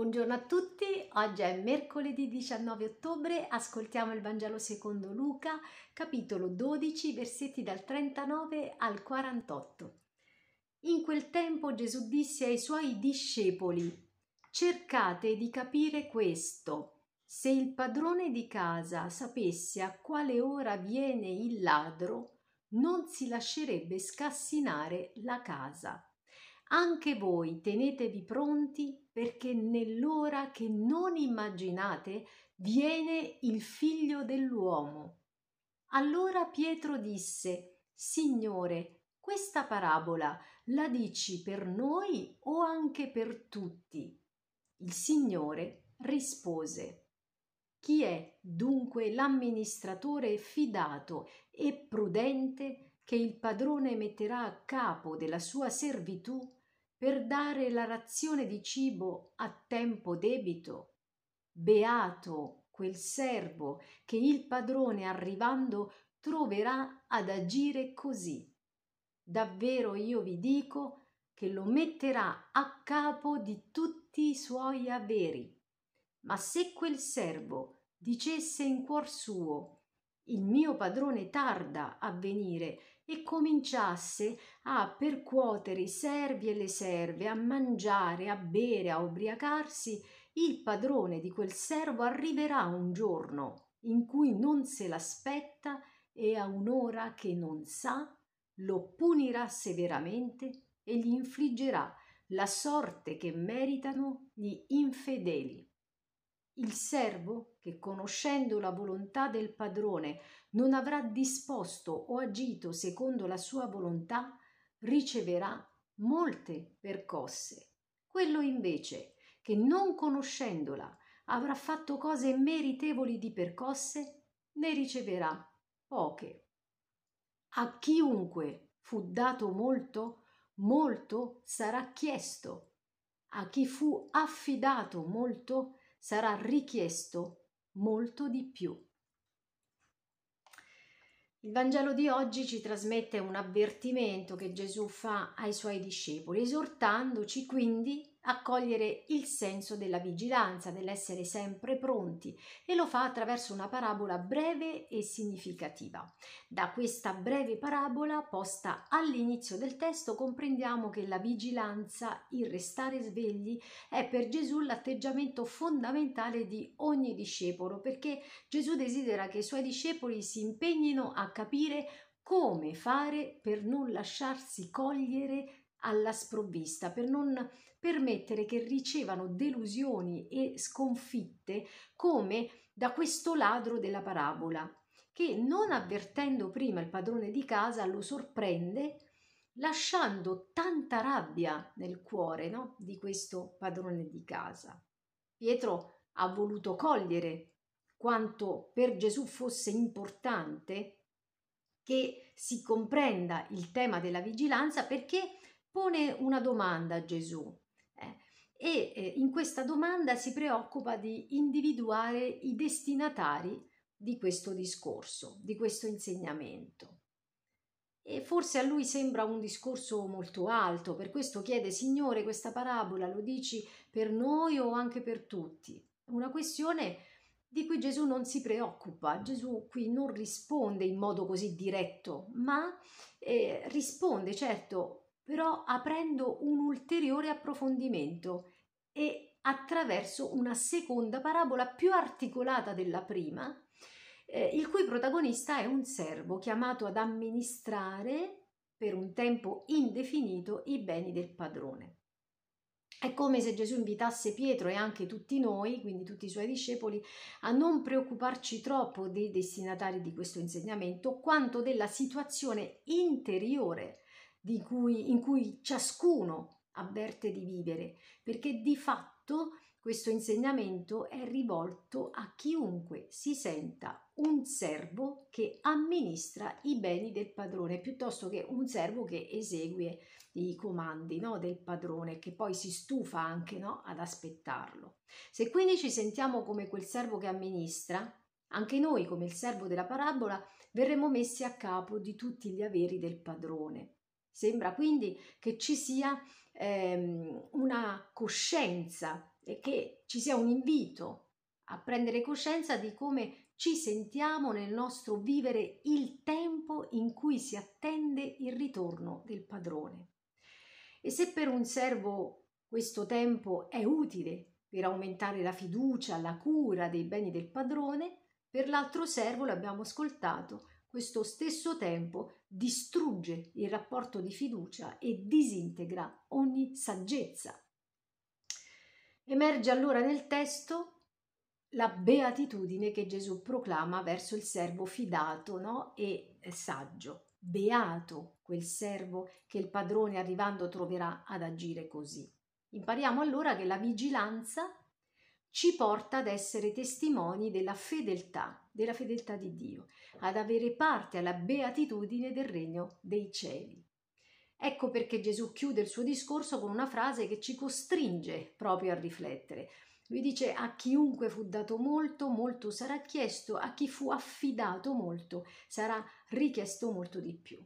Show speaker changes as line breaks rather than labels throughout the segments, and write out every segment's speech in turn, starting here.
Buongiorno a tutti, oggi è mercoledì 19 ottobre, ascoltiamo il Vangelo secondo Luca, capitolo 12, versetti dal 39 al 48. In quel tempo Gesù disse ai suoi discepoli, cercate di capire questo. Se il padrone di casa sapesse a quale ora viene il ladro, non si lascerebbe scassinare la casa anche voi tenetevi pronti perché nell'ora che non immaginate viene il figlio dell'uomo. Allora Pietro disse Signore, questa parabola la dici per noi o anche per tutti? Il Signore rispose Chi è dunque l'amministratore fidato e prudente che il padrone metterà a capo della sua servitù? per dare la razione di cibo a tempo debito. Beato quel servo che il padrone arrivando troverà ad agire così. Davvero io vi dico che lo metterà a capo di tutti i suoi averi. Ma se quel servo dicesse in cuor suo il mio padrone tarda a venire e cominciasse a percuotere i servi e le serve, a mangiare, a bere, a ubriacarsi, il padrone di quel servo arriverà un giorno in cui non se l'aspetta e a un'ora che non sa lo punirà severamente e gli infliggerà la sorte che meritano gli infedeli. Il servo che, conoscendo la volontà del padrone, non avrà disposto o agito secondo la sua volontà, riceverà molte percosse. Quello invece che, non conoscendola, avrà fatto cose meritevoli di percosse, ne riceverà poche. A chiunque fu dato molto, molto sarà chiesto. A chi fu affidato molto, sarà richiesto molto di più. Il Vangelo di oggi ci trasmette un avvertimento che Gesù fa ai suoi discepoli, esortandoci quindi a cogliere il senso della vigilanza, dell'essere sempre pronti e lo fa attraverso una parabola breve e significativa. Da questa breve parabola posta all'inizio del testo comprendiamo che la vigilanza, il restare svegli, è per Gesù l'atteggiamento fondamentale di ogni discepolo perché Gesù desidera che i suoi discepoli si impegnino a capire come fare per non lasciarsi cogliere alla sprovvista, per non permettere che ricevano delusioni e sconfitte come da questo ladro della parabola, che non avvertendo prima il padrone di casa lo sorprende lasciando tanta rabbia nel cuore no? di questo padrone di casa. Pietro ha voluto cogliere quanto per Gesù fosse importante che si comprenda il tema della vigilanza perché pone una domanda a Gesù eh, e eh, in questa domanda si preoccupa di individuare i destinatari di questo discorso, di questo insegnamento. E forse a lui sembra un discorso molto alto, per questo chiede Signore questa parabola, lo dici per noi o anche per tutti? Una questione di cui Gesù non si preoccupa, Gesù qui non risponde in modo così diretto, ma eh, risponde certo però aprendo un ulteriore approfondimento e attraverso una seconda parabola più articolata della prima, eh, il cui protagonista è un servo chiamato ad amministrare per un tempo indefinito i beni del padrone. È come se Gesù invitasse Pietro e anche tutti noi, quindi tutti i suoi discepoli, a non preoccuparci troppo dei destinatari di questo insegnamento, quanto della situazione interiore cui, in cui ciascuno avverte di vivere, perché di fatto questo insegnamento è rivolto a chiunque si senta un servo che amministra i beni del padrone, piuttosto che un servo che esegue i comandi no, del padrone, che poi si stufa anche no, ad aspettarlo. Se quindi ci sentiamo come quel servo che amministra, anche noi, come il servo della parabola, verremo messi a capo di tutti gli averi del padrone. Sembra quindi che ci sia ehm, una coscienza e che ci sia un invito a prendere coscienza di come ci sentiamo nel nostro vivere il tempo in cui si attende il ritorno del padrone. E se per un servo questo tempo è utile per aumentare la fiducia, la cura dei beni del padrone, per l'altro servo, l'abbiamo ascoltato, questo stesso tempo distrugge il rapporto di fiducia e disintegra ogni saggezza. Emerge allora nel testo la beatitudine che Gesù proclama verso il servo fidato no? e eh, saggio. Beato quel servo che il padrone arrivando troverà ad agire così. Impariamo allora che la vigilanza ci porta ad essere testimoni della fedeltà della fedeltà di Dio, ad avere parte alla beatitudine del regno dei cieli. Ecco perché Gesù chiude il suo discorso con una frase che ci costringe proprio a riflettere. Lui dice a chiunque fu dato molto, molto sarà chiesto, a chi fu affidato molto, sarà richiesto molto di più.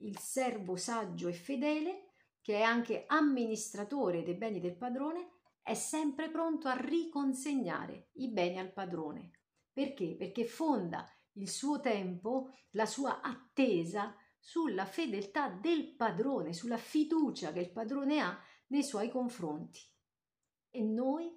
Il servo saggio e fedele, che è anche amministratore dei beni del padrone, è sempre pronto a riconsegnare i beni al padrone, perché? Perché fonda il suo tempo, la sua attesa sulla fedeltà del padrone, sulla fiducia che il padrone ha nei suoi confronti. E noi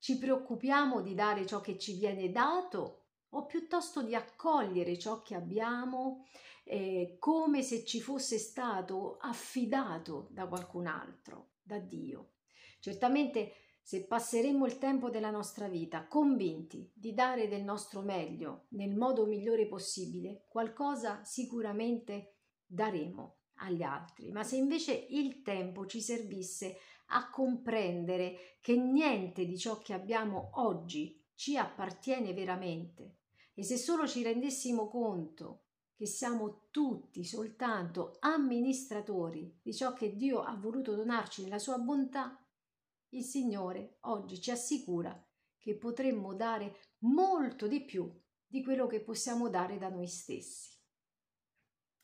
ci preoccupiamo di dare ciò che ci viene dato o piuttosto di accogliere ciò che abbiamo eh, come se ci fosse stato affidato da qualcun altro, da Dio. Certamente se passeremmo il tempo della nostra vita convinti di dare del nostro meglio, nel modo migliore possibile, qualcosa sicuramente daremo agli altri, ma se invece il tempo ci servisse a comprendere che niente di ciò che abbiamo oggi ci appartiene veramente e se solo ci rendessimo conto che siamo tutti soltanto amministratori di ciò che Dio ha voluto donarci nella sua bontà, il Signore oggi ci assicura che potremmo dare molto di più di quello che possiamo dare da noi stessi.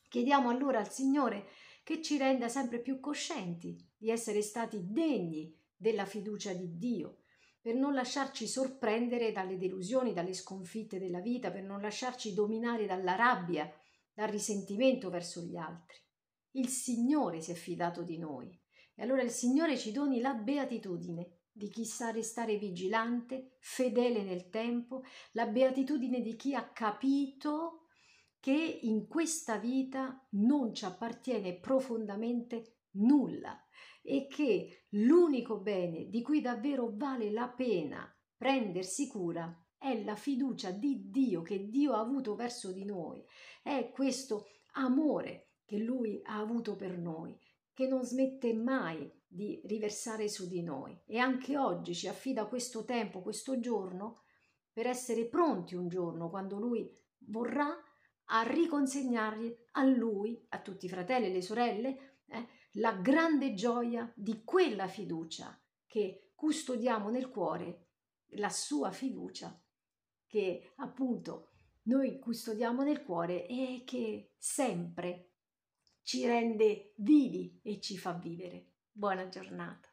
Chiediamo allora al Signore che ci renda sempre più coscienti di essere stati degni della fiducia di Dio, per non lasciarci sorprendere dalle delusioni, dalle sconfitte della vita, per non lasciarci dominare dalla rabbia, dal risentimento verso gli altri. Il Signore si è fidato di noi e allora il Signore ci doni la beatitudine di chi sa restare vigilante, fedele nel tempo, la beatitudine di chi ha capito che in questa vita non ci appartiene profondamente nulla e che l'unico bene di cui davvero vale la pena prendersi cura è la fiducia di Dio che Dio ha avuto verso di noi, è questo amore che Lui ha avuto per noi che non smette mai di riversare su di noi e anche oggi ci affida questo tempo, questo giorno, per essere pronti un giorno, quando Lui vorrà, a riconsegnargli a Lui, a tutti i fratelli e le sorelle, eh, la grande gioia di quella fiducia che custodiamo nel cuore, la sua fiducia che appunto noi custodiamo nel cuore e che sempre ci rende vivi e ci fa vivere. Buona giornata.